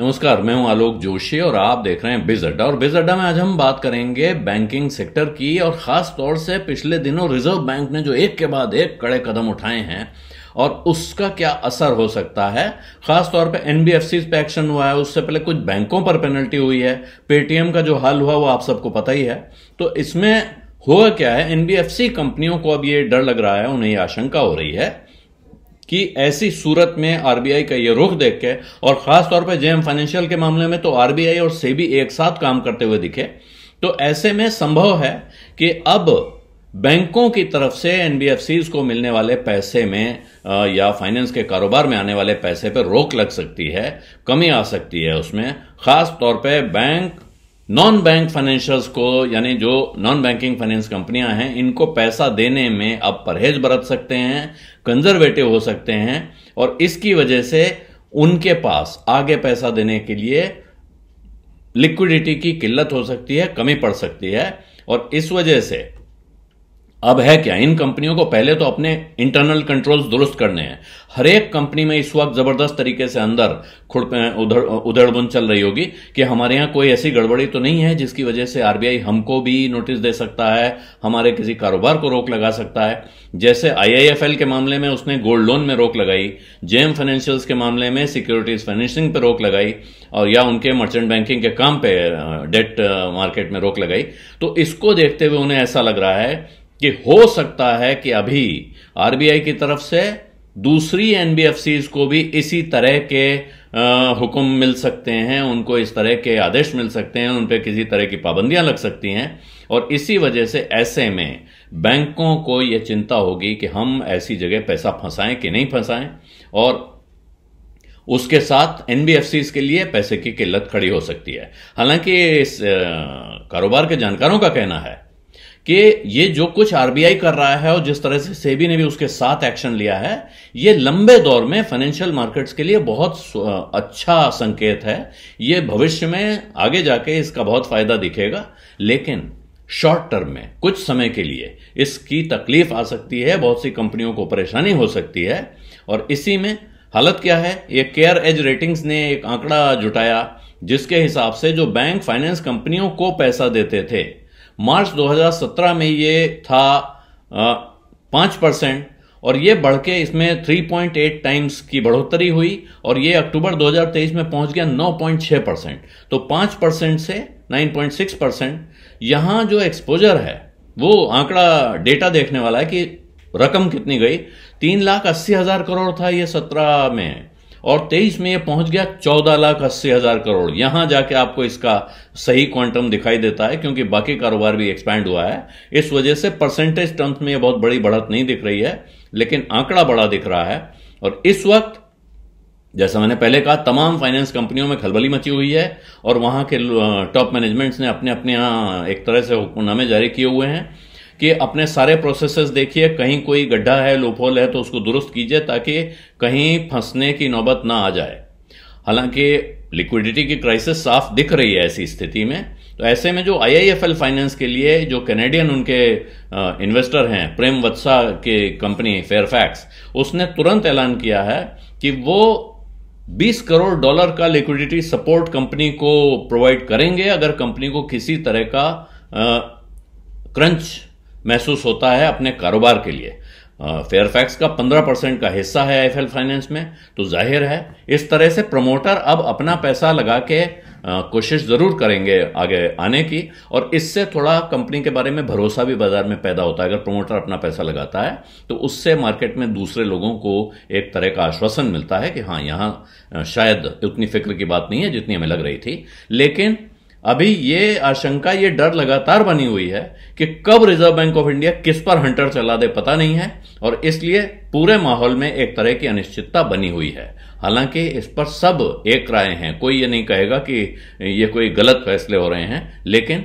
नमस्कार मैं हूं आलोक जोशी और आप देख रहे हैं बिज अड्डा और बिज अड्डा में आज हम बात करेंगे बैंकिंग सेक्टर की और खास तौर से पिछले दिनों रिजर्व बैंक ने जो एक के बाद एक कड़े कदम उठाए हैं और उसका क्या असर हो सकता है खास तौर पे एनबीएफसी पे एक्शन हुआ है उससे पहले कुछ बैंकों पर पेनल्टी हुई है पेटीएम का जो हाल हुआ वो आप सबको पता ही है तो इसमें हुआ क्या है एनबीएफसी कंपनियों को अब ये डर लग रहा है उन्हें आशंका हो रही है कि ऐसी सूरत में आरबीआई का यह रुख देख के और खासतौर पर जेएम फाइनेंशियल के मामले में तो आरबीआई और सेबी एक साथ काम करते हुए दिखे तो ऐसे में संभव है कि अब बैंकों की तरफ से एनबीएफसी को मिलने वाले पैसे में या फाइनेंस के कारोबार में आने वाले पैसे पर रोक लग सकती है कमी आ सकती है उसमें खास तौर पे बैंक नॉन बैंक फाइनेंशियल्स को यानी जो नॉन बैंकिंग फाइनेंस कंपनियां हैं इनको पैसा देने में आप परहेज बरत सकते हैं कंजर्वेटिव हो सकते हैं और इसकी वजह से उनके पास आगे पैसा देने के लिए लिक्विडिटी की किल्लत हो सकती है कमी पड़ सकती है और इस वजह से अब है क्या इन कंपनियों को पहले तो अपने इंटरनल कंट्रोल्स दुरुस्त करने हैं हर एक कंपनी में इस वक्त जबरदस्त तरीके से अंदर खुड़ उधर उधड़बुन चल रही होगी कि हमारे यहां कोई ऐसी गड़बड़ी तो नहीं है जिसकी वजह से आरबीआई हमको भी नोटिस दे सकता है हमारे किसी कारोबार को रोक लगा सकता है जैसे आईआईएफएल के मामले में उसने गोल्ड लोन में रोक लगाई जेएम फाइनेंशियल्स के मामले में सिक्योरिटीज फाइनेंसिंग पर रोक लगाई और या उनके मर्चेंट बैंकिंग के काम पे डेट uh, मार्केट uh, में रोक लगाई तो इसको देखते हुए उन्हें ऐसा लग रहा है कि हो सकता है कि अभी आरबीआई की तरफ से दूसरी एनबीएफसी को भी इसी तरह के हुक्म मिल सकते हैं उनको इस तरह के आदेश मिल सकते हैं उन पर किसी तरह की पाबंदियां लग सकती हैं और इसी वजह से ऐसे में बैंकों को यह चिंता होगी कि हम ऐसी जगह पैसा फंसाएं कि नहीं फंसाएं और उसके साथ एनबीएफसी के लिए पैसे की किल्लत खड़ी हो सकती है हालांकि इस कारोबार के जानकारों का कहना है कि ये जो कुछ आरबीआई कर रहा है और जिस तरह से सेबी ने भी उसके साथ एक्शन लिया है ये लंबे दौर में फाइनेंशियल मार्केट्स के लिए बहुत अच्छा संकेत है ये भविष्य में आगे जाके इसका बहुत फायदा दिखेगा लेकिन शॉर्ट टर्म में कुछ समय के लिए इसकी तकलीफ आ सकती है बहुत सी कंपनियों को परेशानी हो सकती है और इसी में हालत क्या है ये केयर एज रेटिंग्स ने एक आंकड़ा जुटाया जिसके हिसाब से जो बैंक फाइनेंस कंपनियों को पैसा देते थे मार्च 2017 में ये था पाँच परसेंट और ये बढ़ के इसमें 3.8 टाइम्स की बढ़ोतरी हुई और ये अक्टूबर 2023 में पहुंच गया 9.6 परसेंट तो 5 परसेंट से 9.6 परसेंट यहाँ जो एक्सपोजर है वो आंकड़ा डेटा देखने वाला है कि रकम कितनी गई तीन लाख अस्सी हजार करोड़ था ये सत्रह में और तेईस में ये पहुंच गया चौदह लाख अस्सी हजार करोड़ यहां जाके आपको इसका सही क्वांटम दिखाई देता है क्योंकि बाकी कारोबार भी एक्सपैंड हुआ है इस वजह से परसेंटेज टर्म्स में यह बहुत बड़ी बढ़त नहीं दिख रही है लेकिन आंकड़ा बड़ा दिख रहा है और इस वक्त जैसा मैंने पहले कहा तमाम फाइनेंस कंपनियों में खलबली मची हुई है और वहां के टॉप मैनेजमेंट्स ने अपने अपने यहां एक तरह से हुक्मनामे जारी किए हुए हैं कि अपने सारे प्रोसेसेस देखिए कहीं कोई गड्ढा है लोफोल है तो उसको दुरुस्त कीजिए ताकि कहीं फंसने की नौबत ना आ जाए हालांकि लिक्विडिटी की क्राइसिस साफ दिख रही है ऐसी स्थिति में तो ऐसे में जो आईआईएफएल फाइनेंस के लिए जो कैनेडियन उनके इन्वेस्टर हैं प्रेम वत्सा के कंपनी फेयरफैक्स उसने तुरंत ऐलान किया है कि वो 20 करोड़ डॉलर का लिक्विडिटी सपोर्ट कंपनी को प्रोवाइड करेंगे अगर कंपनी को किसी तरह का आ, क्रंच महसूस होता है अपने कारोबार के लिए फेयरफैक्स का 15 परसेंट का हिस्सा है आईफेल फाइनेंस में तो जाहिर है इस तरह से प्रमोटर अब अपना पैसा लगा के कोशिश ज़रूर करेंगे आगे आने की और इससे थोड़ा कंपनी के बारे में भरोसा भी बाज़ार में पैदा होता है अगर प्रमोटर अपना पैसा लगाता है तो उससे मार्केट में दूसरे लोगों को एक तरह का आश्वासन मिलता है कि हाँ यहाँ शायद उतनी फिक्र की बात नहीं है जितनी हमें लग रही थी लेकिन अभी ये आशंका ये डर लगातार बनी हुई है कि कब रिजर्व बैंक ऑफ इंडिया किस पर हंटर चला दे पता नहीं है और इसलिए पूरे माहौल में एक तरह की अनिश्चितता बनी हुई है हालांकि इस पर सब एक राय हैं कोई ये नहीं कहेगा कि ये कोई गलत फैसले हो रहे हैं लेकिन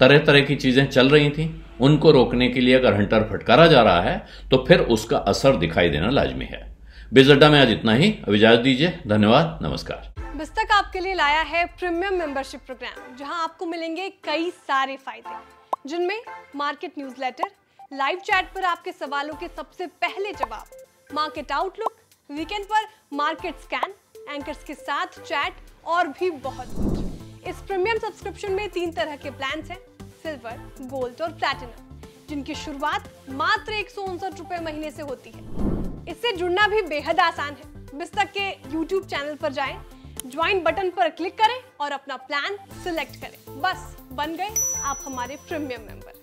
तरह तरह की चीजें चल रही थी उनको रोकने के लिए अगर हंटर फटकारा जा रहा है तो फिर उसका असर दिखाई देना लाजमी है बेजड्डा में आज इतना ही अब इजाजत दीजिए धन्यवाद नमस्कार बिस्तक आपके लिए लाया है प्रीमियम मेंबरशिप प्रोग्राम जहां आपको मिलेंगे कई सारे फायदे जिनमें मार्केट न्यूज़लेटर लाइव चैट पर आपके सवालों के सबसे पहले जवाब मार्केट आउटलुक वीकेंड पर मार्केट स्कैन एंकर्स के साथ चैट और भी बहुत कुछ इस प्रीमियम सब्सक्रिप्शन में तीन तरह के प्लान हैं सिल्वर गोल्ड और प्लैटिनम जिनकी शुरुआत मात्र एक सौ महीने से होती है इससे जुड़ना भी बेहद आसान है बिस्तक के यूट्यूब चैनल पर जाएं, ज्वाइन बटन पर क्लिक करें और अपना प्लान सिलेक्ट करें बस बन गए आप हमारे प्रीमियम मेंबर